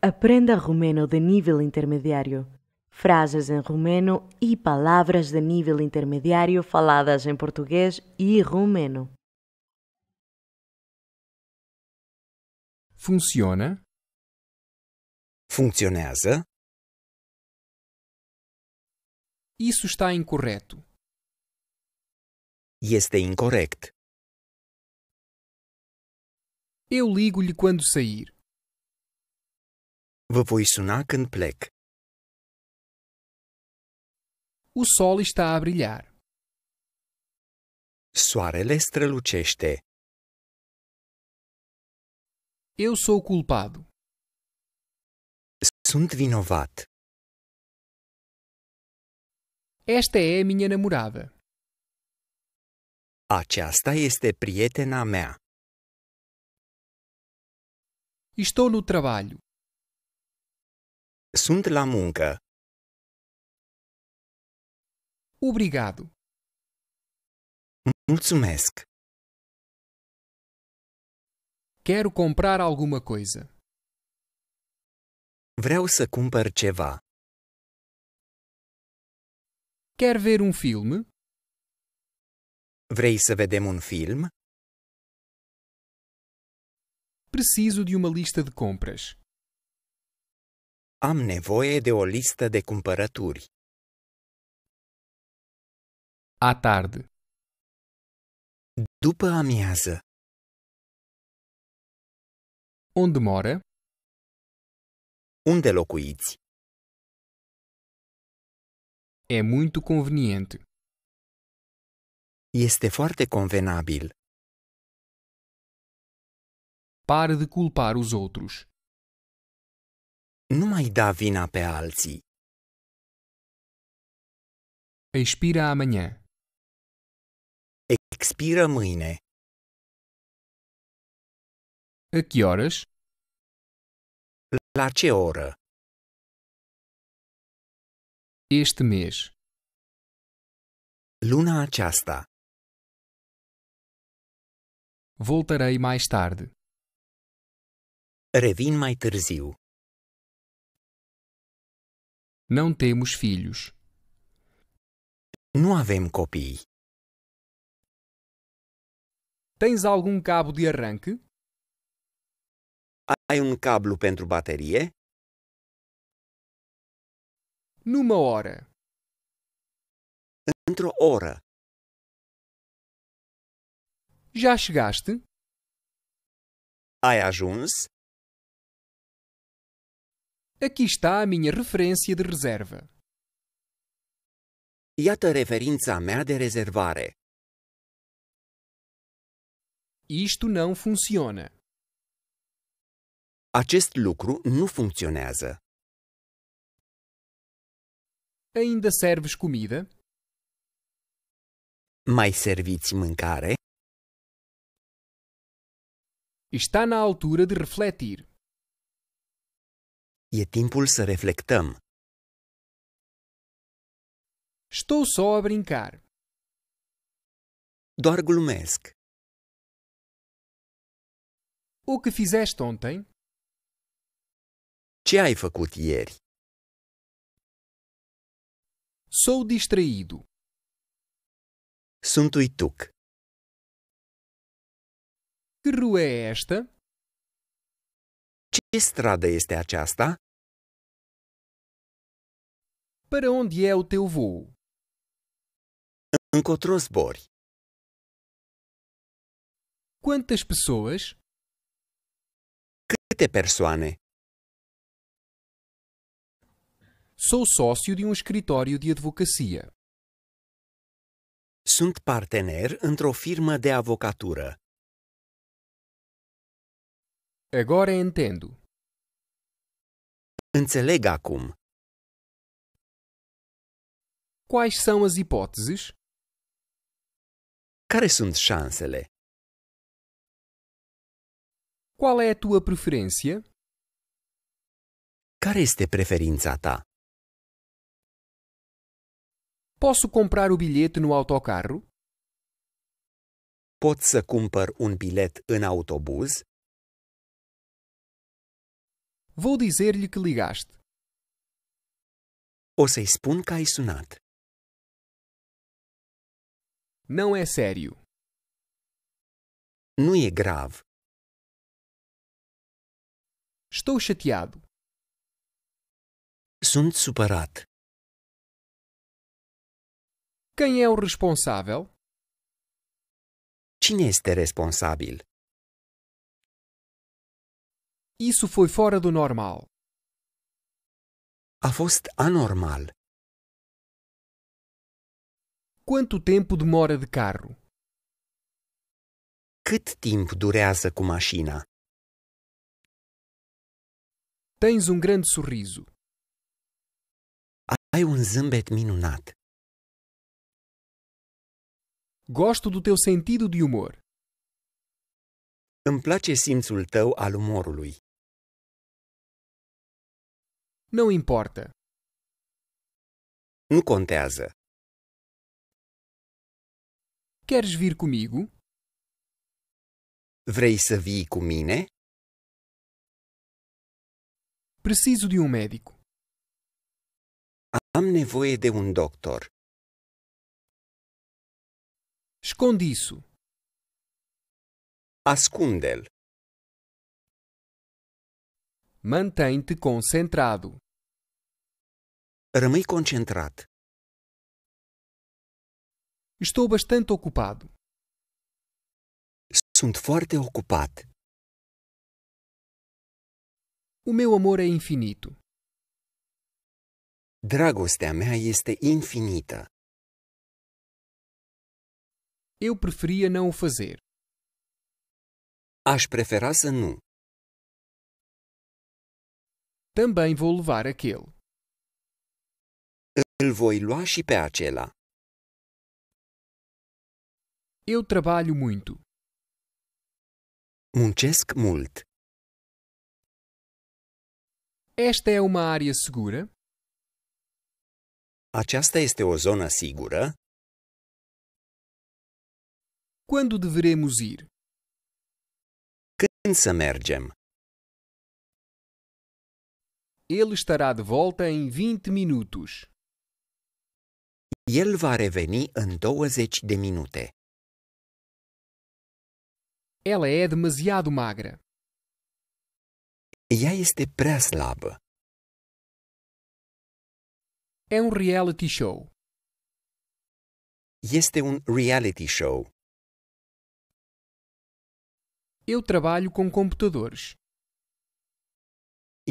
Aprenda rumeno de nível intermediário. Frases em rumeno e palavras de nível intermediário faladas em português e rumeno. Funciona? Funcționează? Isso está incorreto. Este é incorrect. Eu ligo-lhe quando sair. Vă voi suna când plec. O sol está a brilhar. Soarele strălucește. Eu sou culpado. Sunt vinovat. Esta é a minha namorada. Aceasta este prietena mea. Estou no trabalho. Sunt la muncă. Obrigado. Mulțumesc. Quero comprar alguma coisa. Vreau să cumpăr ceva. Quer ver um filme? Vrei să vedem un film? Preciso de uma lista de compras. Am nevoie de o listă de cumpărături. Atard. După amiază. Unde more? Unde locuiți? E muito convenient. Este foarte convenabil. Pare de culpar os outros. Nu mai da vina pe alții. Expiră mâine. Expiră mâine. A que horas? La ce oră? Este mês. Luna aceasta. Voltarei mais tarde. Revin mai târziu. Não temos filhos. Nu avem copii. Tens algum cabo de arranque? Ai cabo cablu pentru baterie? Numa hora. Într-o oră. Já chegaste? Ai ajuns? Aqui está a minha referência de reserva. Iată referința mea de rezervare. Isto não funciona. Acest lucru nu funcționează. Ainda serves comida? Mai serviți mâncare? Está na altura de refletir. E timpul să reflectăm. Estou só a brincar. Doar glumesc. O que fizeste ontem? Ce ai făcut ieri? Sou distraído. Sunt uituc. Que rua é esta? Ce stradă este aceasta? Para onde é o teu voo? Încotro zbori? Quantas pessoas? Câte persoane? Sou sócio de um escritório de advocacia. Sunt partener într-o firmă de avocatură. Agora entendo. Înțeleg acum. Quais são as hipóteses? Care sunt șansele? Qual é a tua preferência? Care este preferința ta? Posso comprar o bilhete no autocarro? Pot să cumpăr un bilet în autobuz? Vou dizer-lhe que ligaste. O să-i spun că ai sunat. Não é sério. Nu e grav. Estou chateado. Sunt supărat. Quem é o responsável? Cine este responsável? Isso foi fora do normal. A fost anormal. Quanto tempo demora de carro? Cât timp durează cu mașina? Tens um grande sorriso. Ai um zâmbet minunat. Gosto do teu sentido de humor. Îmi place simțul tău al umorului. Não importa. no contează. Queres vir comigo? Vrei a vi cu Preciso de um médico. Am nevoie de um doctor. Esconde isso. Ascunde-l. Mantém-te concentrado. Rămâi concentrat. Estou bastante ocupado. Sunt foarte ocupat. O meu amor é infinito. Dragostea mea este infinita. Eu preferia não o fazer. Aș prefera să nu. Também vou levar aquele. Îl voi lua și pe acela. Eu trabalho muito. Muncesc mult. Esta é uma área segura? Aceasta este o zona segura? Quando deveremos ir? Când să mergem? Ele estará de volta em 20 minutos. Ele vai reveni em 20 de minute. Ela é demasiado magra. Ea este prea slabă. É um reality show. Este um reality show. Eu trabalho com computadores.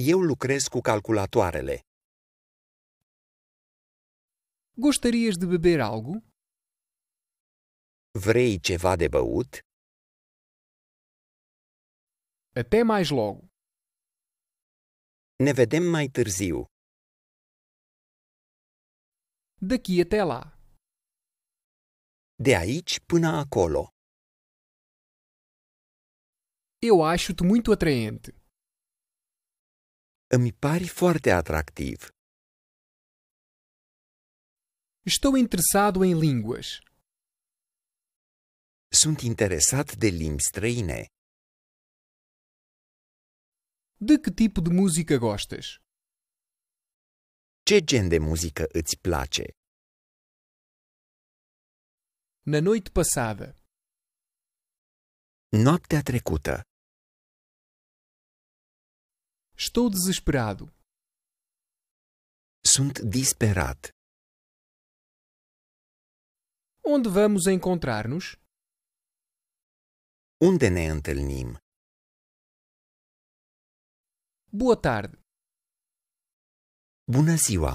Eu lucrez cu calculatoarele. Gostarias de beber algo? Vrei ceva de băut? Até mais logo. Ne vedem mai târziu. Daqui até lá. De aici până acolo. Eu acho-te muito atraente. Îmi pari foarte atractiv. Estou interessado em línguas. Sunt interesat de limbi străine. De que tipo de música gostas? Ce gen de muzică îți place? Na noite passada. Noaptea trecută. Estou desesperado. Sunt disperat. Onde vamos encontrar-nos? Unde ne întâlnim? Boa tarde. Bună ziua.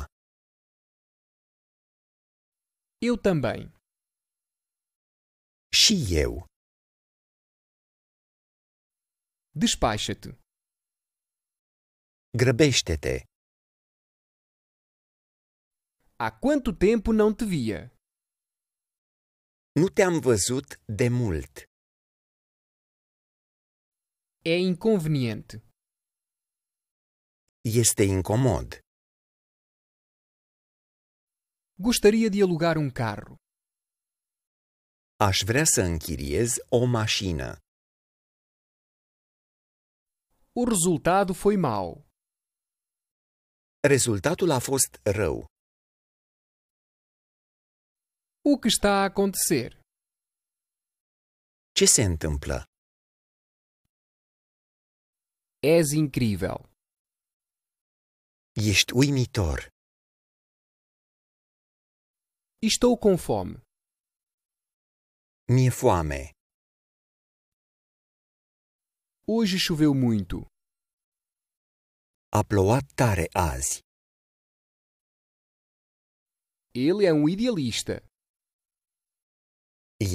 Eu também. Și eu. Despacha-te. Grăbește-te. Há quanto tempo não te via? Nu te-am văzut de mult. É inconveniente. Este incomod. Gostaria de alugar um carro. Aș vrea să închiriez o mașină. O resultado foi mau. Rezultatul a fost rău. O que está a acontecer? Ce se întâmplă? És incrível. Ești uimitor. Estou com fome. Mi-e foame. Hoje choveu muito. A plouat tare azi. Ele é um idealista.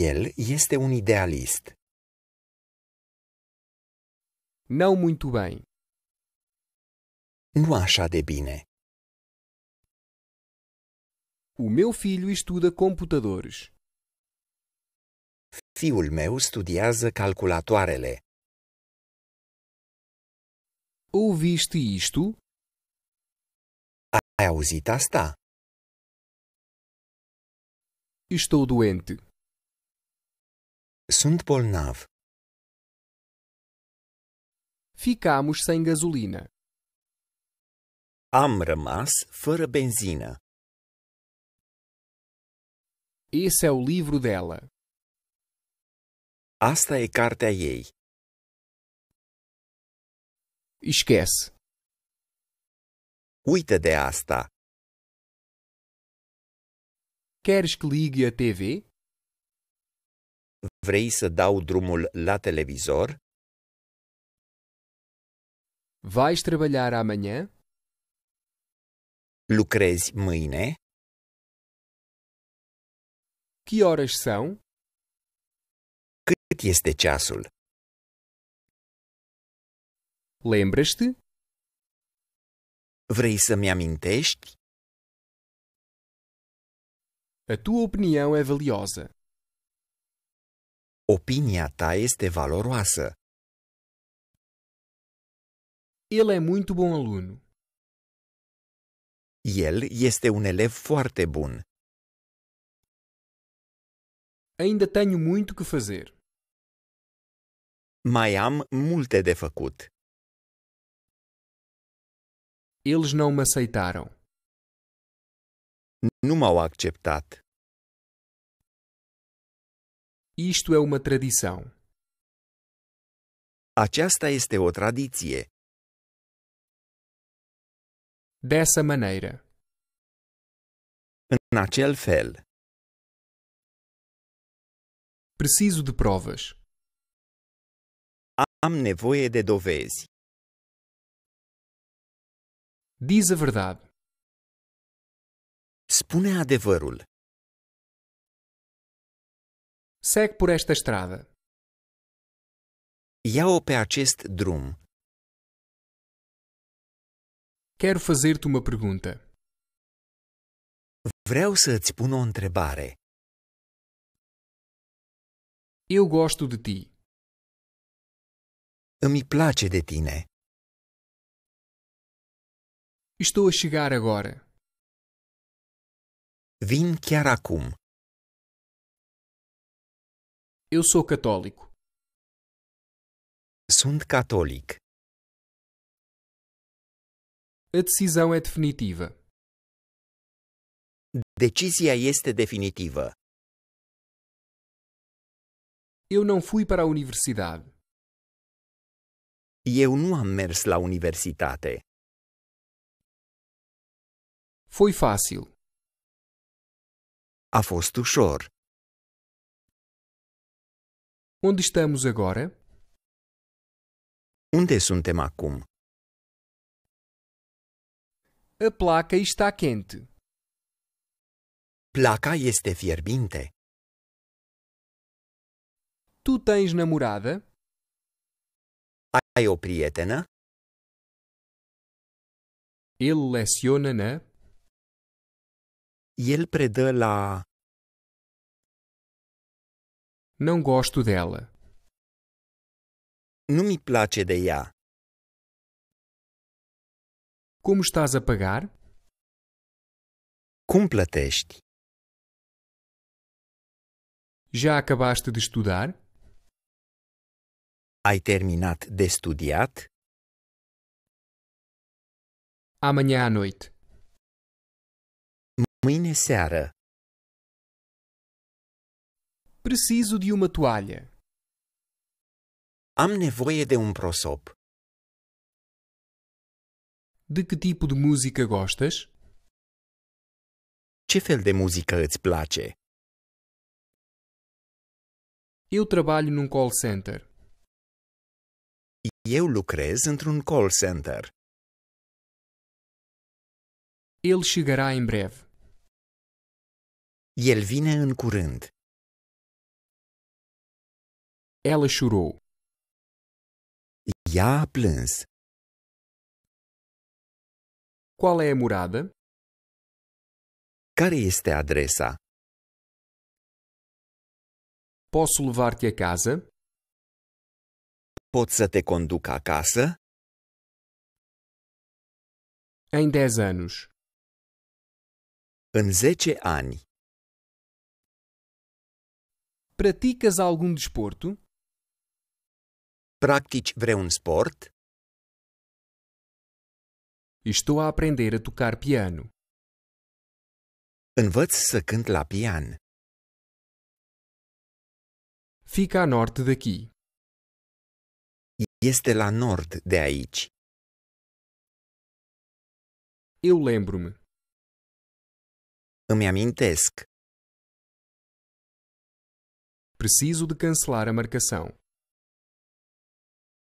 El este um idealista. Não muito bem. Nu așa de bine. O meu filho estuda computadores. Fiul meu studiază calculatoarele. Ouviste isto? Ai auzit asta? Estou doente. Sunt bolnav. Ficamos sem gasolina. Am rămas fără benzină. Esse é o livro dela. Asta e cartea ei. Esquece. Uită de asta. Queres que ligue a TV? Vrei să dau drumul la televizor? Vais trabalhar amanhã? Lucrezi mâine? Que horas são? Cât este ceasul? Lembras-te? Vrei să mi-amintești? A tua opinião é valiosa. Opinia ta este valoroasă. Ele é muito bom aluno. El este un elev foarte bun. Ainda tenho muito que fazer. Mai am multe de făcut. Eles não me aceitaram. Nu m-au acceptat. Isto é uma tradição. Aceasta este o tradiție. Dessa maneira. În acel fel. Preciso de provas. Am nevoie de dovezi. Diz a verdade. Spune adevărul. Segue por esta estrada. Ia-o pe acest drum. Quero fazer-te uma pergunta. Vreau să ți pun o întrebare. Eu gosto de ti. Îmi place de tine. Estou a chegar agora. Vim chiar acum. Eu sou católico. Sunt catolic. A decisão é definitiva. Decizia este definitiva. Eu não fui para a universidade. Eu nu am mers la universitate. Foi fácil. A fost ușor. Onde estamos agora? Unde suntem acum? A placa está quente. Placa este fierbinte. Tu tens namorada? Ai o na. Ele leciona na el predă la Não gosto dela. Nu mi place de ea. Como estás a pagar? Cum plătești? Já acabaste de estudar? Ai terminat de studiat? Amanhã à noite iniciar. Preciso de uma toalha. Am nevoie de um prosop. De que tipo de música gostas? Ce fel de música îți place? Eu trabalho num call center. Eu lucrez într-un call center. Ele chegará em breve. El vine în curând. Ela chorou. Ea a plâns. Qual é a morada? Care este adresa? Posso levar-te a casa? Pot să te conduc acasă? Em dez anos. În 10 ani. Praticas algum desporto? Practici vreun sport? Estou a aprender a tocar piano. Învăț să cânt la pian. Fica a norte daqui. Este la nord de aici. Eu lembro-me. Îmi amintesc. Preciso de cancelar a marcação.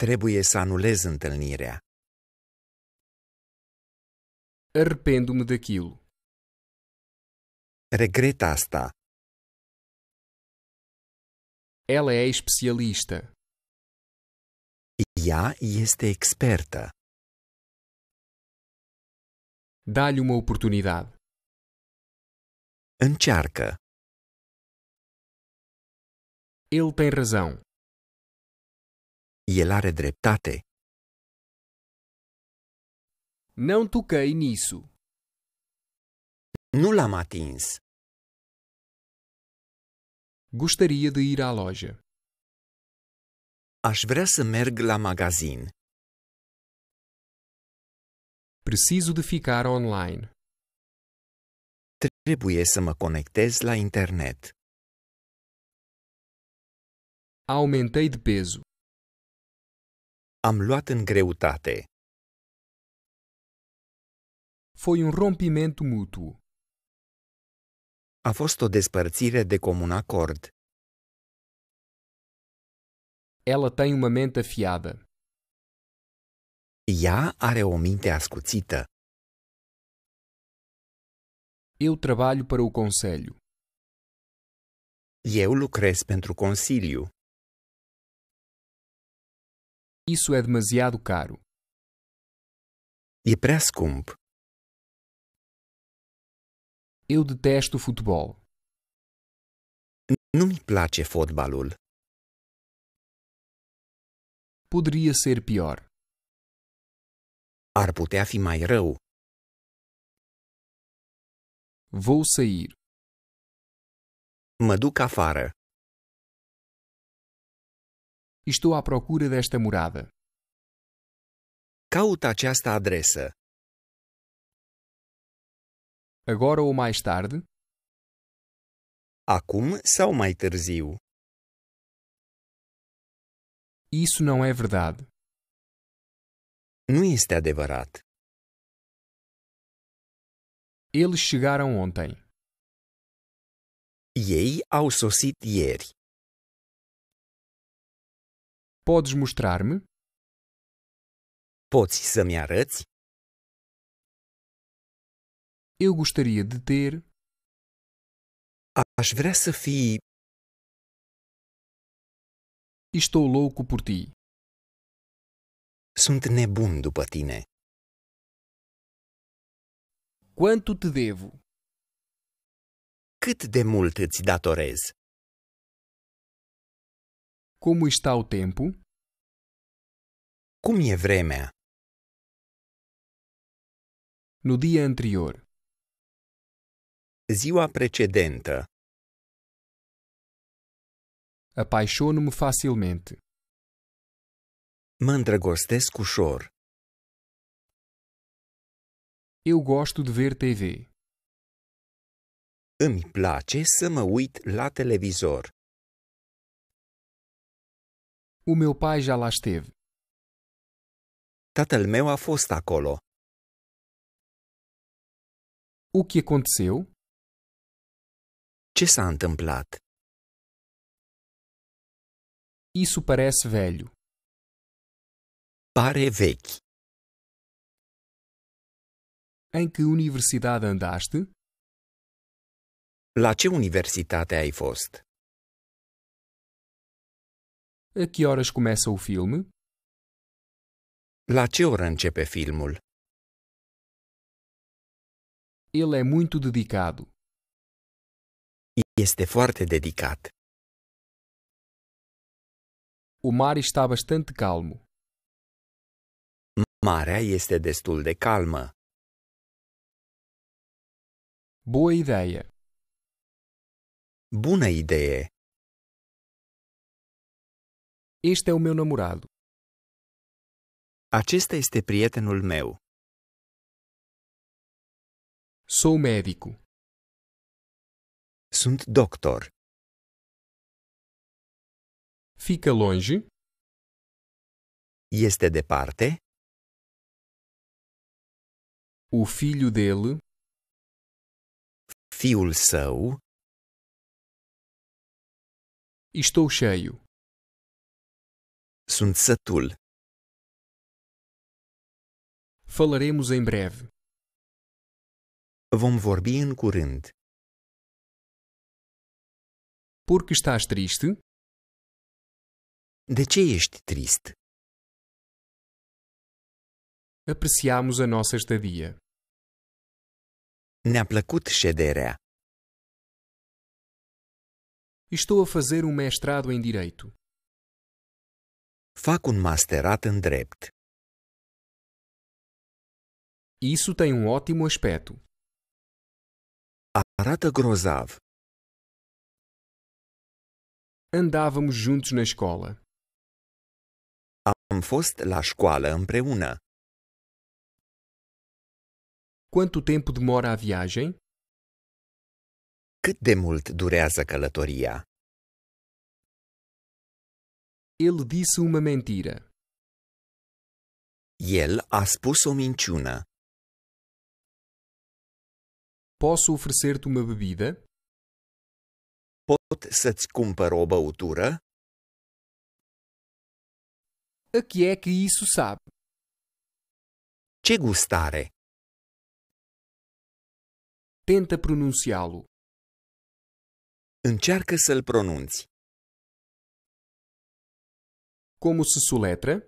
Trebuie să anulez întâlnirea. Arrependo-me daquilo. regreta asta. Ela é especialista. Ea este experta. Dá-lhe uma oportunidade. Încearcă. Ele tem razão. El are dreptate. Não toquei nisso. Nu l-am atins. Gostaria de ir à loja. Aș vrea să merg la magazin. Preciso de ficar online. Trebuie să mă conectez la internet. Aumentei de peso. Am luat în greutate. Foi um rompimento mútuo. A fost o despărțire de comun acord. Ela tem uma mente afiada. Ea are o minte ascuțită. Eu trabalho para o conselho. Eu lucrez pentru consiliu. Isso é demasiado caro. Je prescomp. Eu detesto futebol. Não me place fotbalul. Poderia ser pior. Ar putea fi mai rău. Vou sair. Mă duc afară e estou à procura desta morada. Cauta această adresă. Agora ou mais tarde? Acum sau mai târziu? Isso não é verdade. Nu este adevărat. Eles chegaram ontem. Ei au sosit ieri. Podes mostrar-me? podes să-mi arăți? Eu gostaria de ter. Aș vrea să fii. Estou louco por ti. Sunt nebun după tine. Quanto te devo? Cât de mult îți datorez? Como está o tempo? Cum e é vremea? No dia anterior, Ziua precedentă. apaixono-me facilmente. Mă îndrăgostesc ușor. Eu gosto de ver TV. Îmi place să mă uit la televizor. O meu pai já lá esteve. Tatăl meu a fost acolo. O que aconteceu? Ce s-a întâmplat? Isso parece velho. Pare vechi. Em que universidade andaste? La ce universitate ai fost? A que horas começa o filme? La ce oră începe filmul? Ele é muito dedicado. Este foarte dedicat. O mar está bastante calmo. Marea este destul de calmă. Boa ideia. Bună idee. Este é o meu namorado. Acesta este prietenul meu. Sou médico. Sunt doctor. Fica longe? Este de parte? O filho dele? Fiul său? Estou cheio. Sunt satul. Falaremos em breve. Vom vorbi în curând. Por que estás triste? De ce ești triste Apreciamos a nossa estadia. Ne-a plăcut șederea. Estou a fazer um mestrado em Direito. Fac un masterat în drept. Isso tem um ótimo aspecto. Arata grozav. Andávamos juntos na escola. Am fost la școală împreună. Quanto tempo demora a viagem? Cât de mult durează călătoria? Ele disse uma mentira. El a spus o minciună. Posso oferecer-te uma bebida? Pot să-ți cumpăr o băutură? A que é que isso sabe? Ce gustare! Tenta pronunciá-lo. Încearcă să-l pronunți. Como se soletra?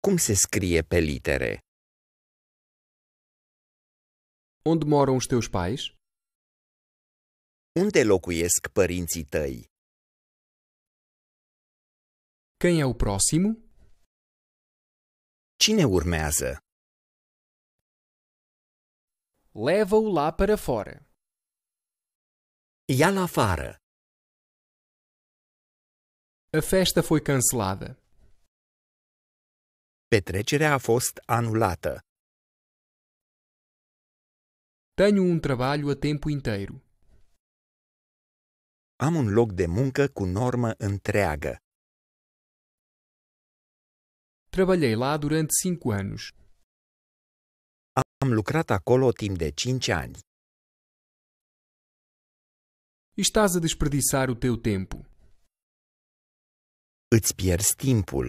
Como se escreve pe Onde moram os teus pais? Onde locuiesc părinții tăi? Quem é o próximo? Cine urmează? Leva-o lá para fora. Ia-l afară. A festa foi cancelada. Petrecerea a fost anulată. Tenho um trabalho a tempo inteiro. Am un loc de muncă cu normă întreagă. Trabalhei lá durante cinco anos. Am lucrat acolo timp de cinci ani. Estás a desperdiçar o teu tempo. Îți pierzi timpul.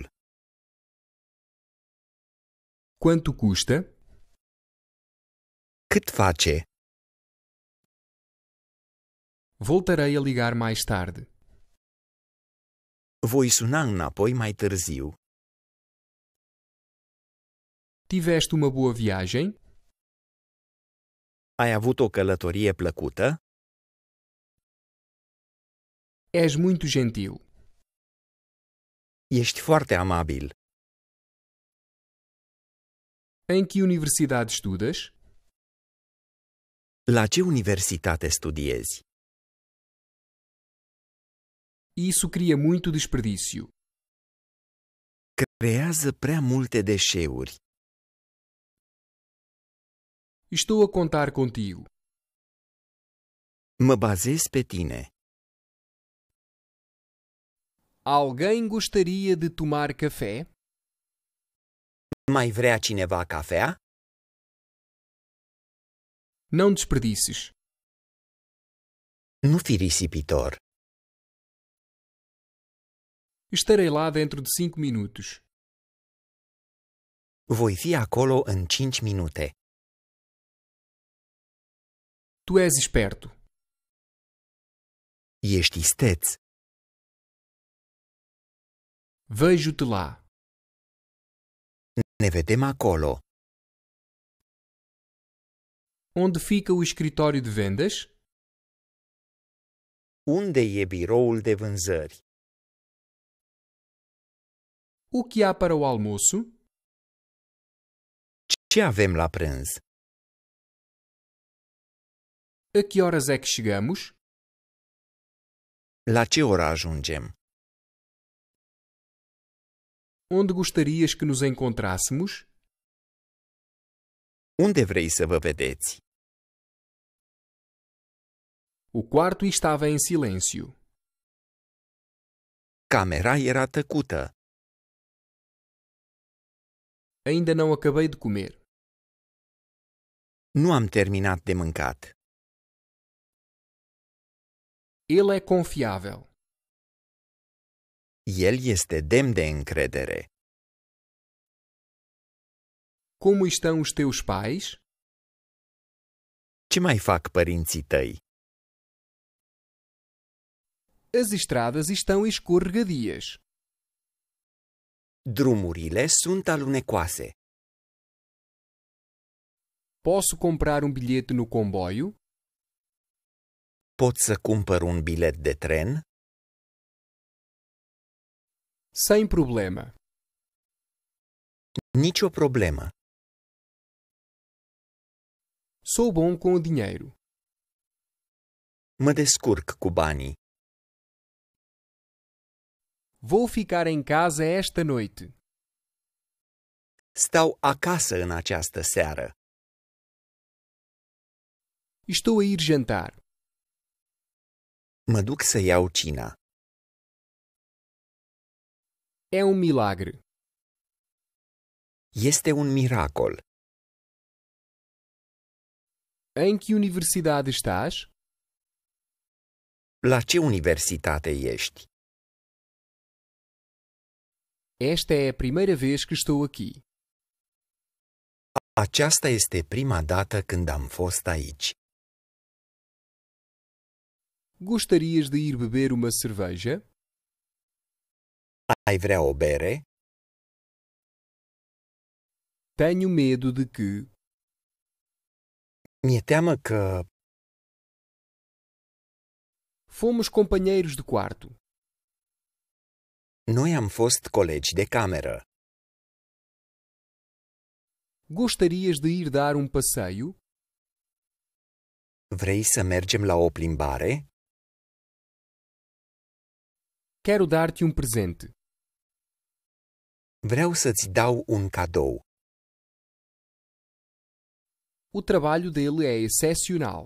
Quanto custa? Cât face? Voltarei a ligar mais tarde. Voi suna înapoi mai târziu. Tiveste uma boa viagem? Ai avut o călătorie plăcută? És muito gentil. Ești foarte amabil. Em que universidade estudas? La ce universitate studiezi? Isso cria muito desperdício. Creează prea multe deșeuri. Estou a contar contigo. Mă bazez pe tine. Alguém gostaria de tomar café? Mai vrea cineva cafea? Não desperdices. Nu fi risipitor. Estarei lá dentro de cinco minutos. Voi fi acolo în 5 minute. Tu és esperto. Ești isteț. Vejo-te lá. Ne vedem acolo. Onde fica o escritório de vendas? Unde e biroul de vânzări? O que há para o almoço? Ce avem la prânz? A que horas é que chegamos? La ce oră ajungem? Onde gostarias que nos encontrássemos? onde vrei să vă vedeți? O quarto estava em silêncio. Camera era tăcută. Ainda não acabei de comer. Nu am terminat de mâncat. Ele é confiável. El este demn de încredere. Como estão os teus pais? Ce mai fac părinții tăi? As estradas estão escorregadias. Drumurile sunt alunecoase. Posso comprar um bilhete no comboio? Pot să cumpăr un bilet de tren? Sem problema. Nicio problema. Sou bom com o dinheiro. me descurc cu Vou ficar em casa esta noite. Stau casa în această seară. Estou a ir jantar. Mă duc să iau cina. É um milagre. Este é um miracle. Em que universidade estás? La ce universitate ești? Esta é a primeira vez que estou aqui. Aceasta este prima data când am fost aici. Gostarias de ir beber uma cerveja? Ai vrea o bere? Tenho medo de que. Mi-e teamă că. Fomos companheiros de quarto. Noi am fost colegi de cameră. Gostarias de ir dar um passeio? Vrei să mergem la o plimbare? Quero dar-te um presente. Vreau să-ți dau um cadou. O trabalho dele é excepcional.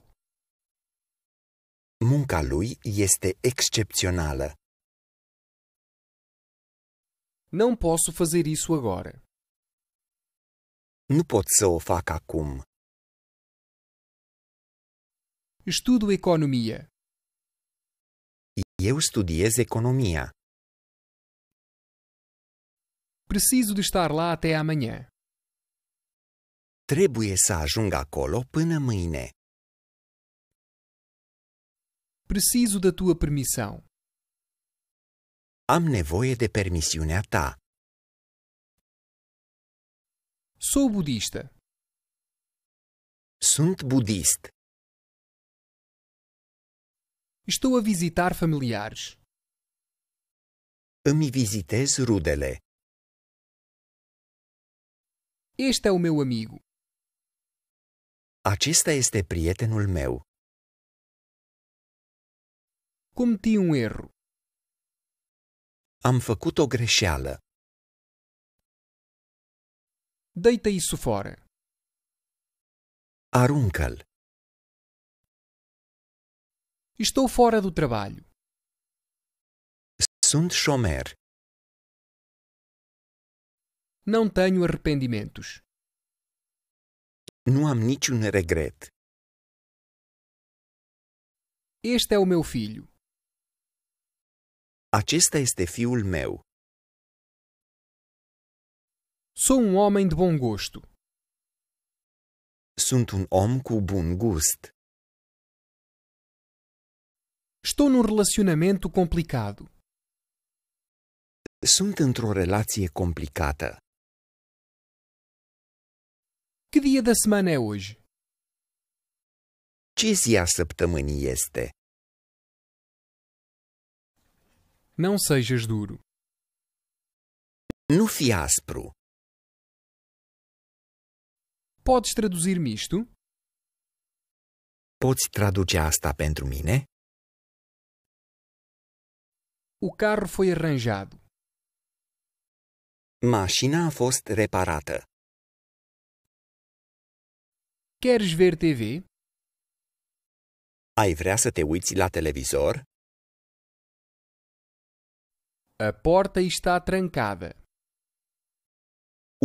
Munca lui este excepțională. Não posso fazer isso agora. Nu pot să o fac acum. Estudo economia. Eu studiez economia. Preciso de estar lá até amanhã. Trebuie să ajung acolo până mâine. Preciso da tua permissão. Am nevoie de permisiunea ta. Sou budista. Sunt budist. Estou a visitar familiares. Îmi vizitez rudele. Este é o meu amigo. Acesta este prietenul meu. Cometi um erro. Am făcut o greșeală. Deita isso fora. Arunca-l. Estou fora do trabalho. Sunt șomer. Não tenho arrependimentos. Não há niciun regret. Este é o meu filho. Acesta este fiul meu. Sou um homem de bom gosto. Sunt un om cu bun gust. Estou num relacionamento complicado. Sunt într-o relație complicată. Que dia da semana é hoje? Ce zi a săptămânii este? Não sejas duro. Nu fi aspru. Podes traduzir-me isto? Podes traduzir asta pentru mine? O carro foi arranjado. Mașina a fost reparată. Queres ver TV? Ai vrea să te uiți la televizor? A porta está trancada.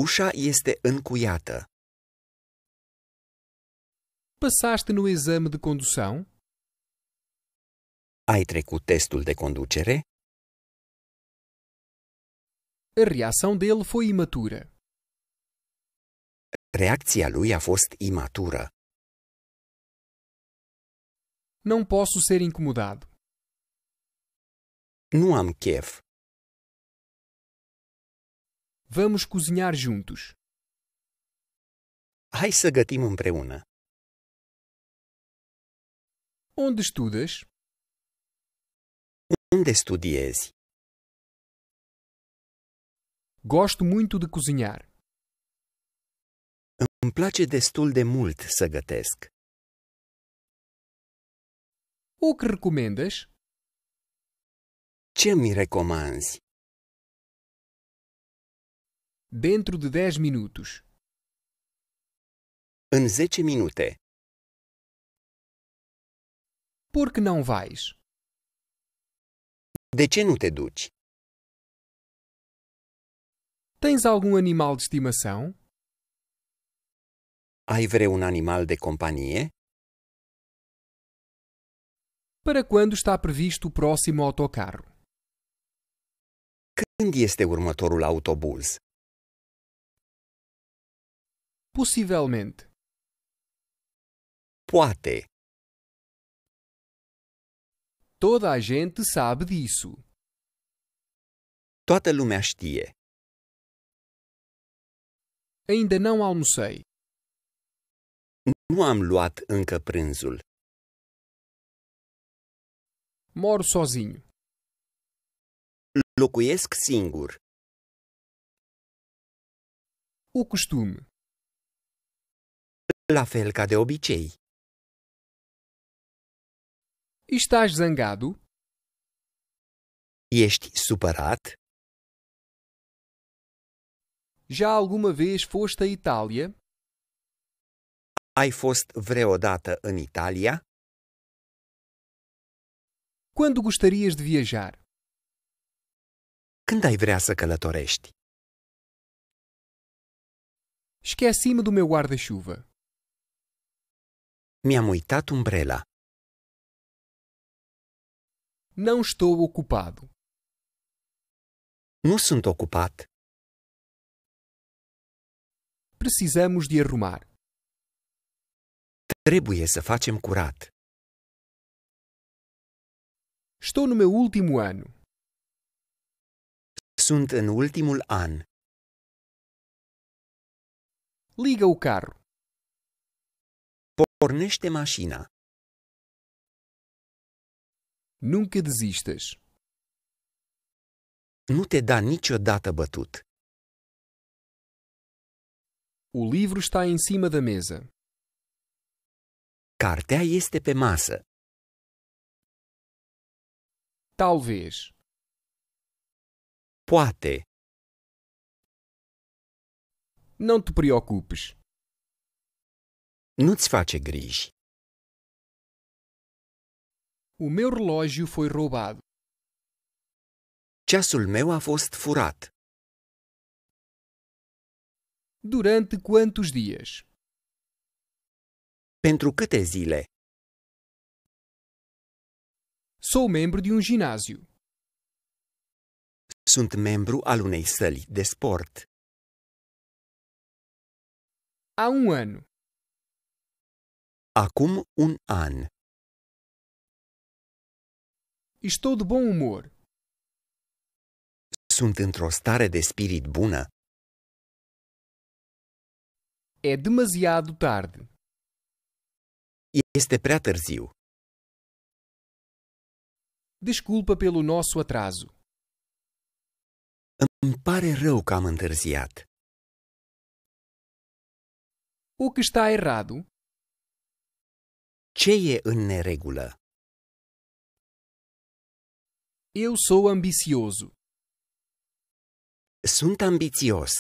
Ușa este încuiată. Passaste no exame de condução? Ai trecut testul de conducere? A reação dele foi imatura. Reacția lui a fost imatură. Não posso ser incomodado. Nu am chef. Vamos cozinhar juntos. Hai să gătim împreună. Onde estudas? Onde studiezi? Gosto muito de cozinhar. Îmi place destul de mult să gătesc. O que recomendas? Ce mi recomanzi? Dentro de 10 minutos. În 10 minute. Por que não vais? De ce nu te duci? Tens algum animal de estimação? Ai vreun animal de companhia? Para quando está previsto o próximo autocarro? Când este următorul autobuz? Possivelmente. Poate. Toda a gente sabe disso. Toată lumea știe. Ainda não almocei. Nu am luat încă prânzul. Moro sozinho. Locuiesc singur. O costume. La fel ca de obicei. Estás zangado? Ești supărat? Já alguma vez foste à Itália? Ai fost vreodată în Italia? Quando gostarias de viajar? Când ai vrea să călătorești? Esqueci-me do meu guarda-chuva. Mi-am uitat umbrela. Não estou ocupado. Nu sunt ocupat. Precisamos de arrumar. Trebuie să facem curat. Estou no meu último ano. Sunt în ultimul an. Liga o carro. Pornește mașina. Nunca desistas. Nu te da niciodată bătut. O livro está em cima da mesa. Cartea este pe masă. Talvez. Poate. Não te preocupes. Nu-ți face griji. O meu relógio foi roubado. Ceasul meu a fost furat. Durante quantos dias? Pentru câte zile? Sou membro de um ginásio. Sunt membru al unei săli de sport. Há um ano. Acum un an. Estou de bom humor. Sunt într-o stare de spirit bună. É demasiado tarde. Este é prea târziu. Desculpa pelo nosso atraso. Îmi pare rău că am întârziat. O que está errado? Ce e în neregulă? Eu sou ambicioso. Sunt ambițios.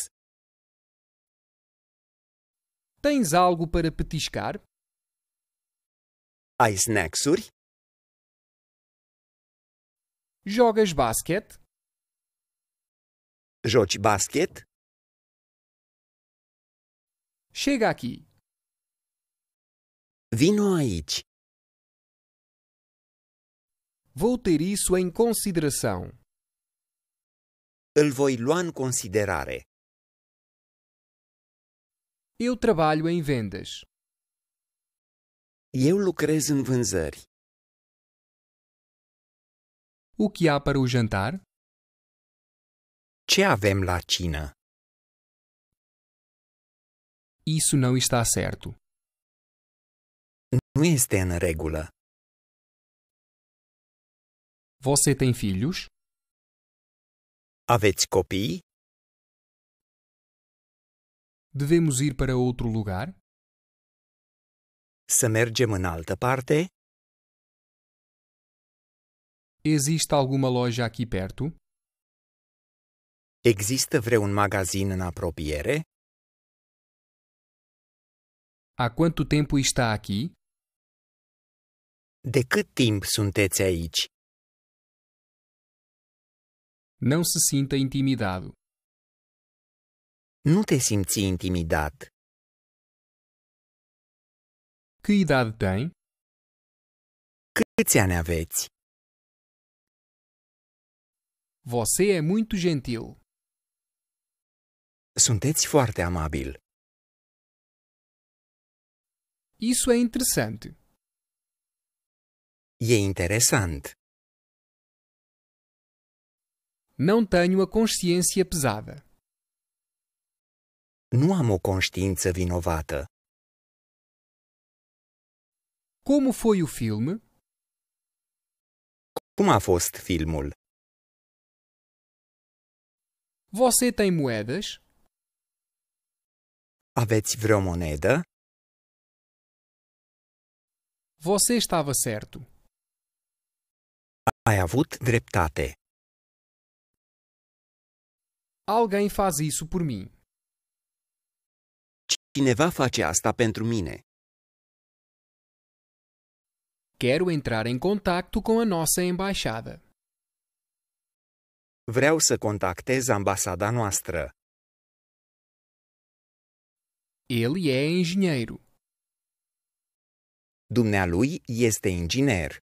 Tens algo para petiscar? Aisnexuri? Jogas basquete? Joci basquete? Chega aqui. Vino aici. Vou ter isso em consideração. Îl voi lua în considerare. Eu trabalho em vendas. Eu lucrez în vânzări. O que há para o jantar? Ce avem la cină? Isso não está certo. Nu este în regulă. Você tem filhos? Aveți copii? Devemos ir para outro lugar? Să mergem în altă parte? Existe alguma loja aqui perto? Există vreun magazin în apropiere? Há quanto tempo está aqui? De cât timp sunteți aici? Não se sinta intimidado. Nu te simți intimidat. Que idade tem? Câți ani aveți? Você é muito gentil. Sunteți foarte amabil. Isso é interessante. E é interessante. Não tenho a consciência pesada. Nu am o conștiință vinovată. Como foi o filme? Como a fost filmul? Você tem moedas? Aveți vreo monedă? Você estava certo. Ai avut dreptate. Alguém faz isso por mim. Cineva face asta pentru mine. Quero entrar em contato com a nossa embaixada. Vreau să contactez ambasada noastră. Ele é engenheiro. Dumnealui este engenheiro.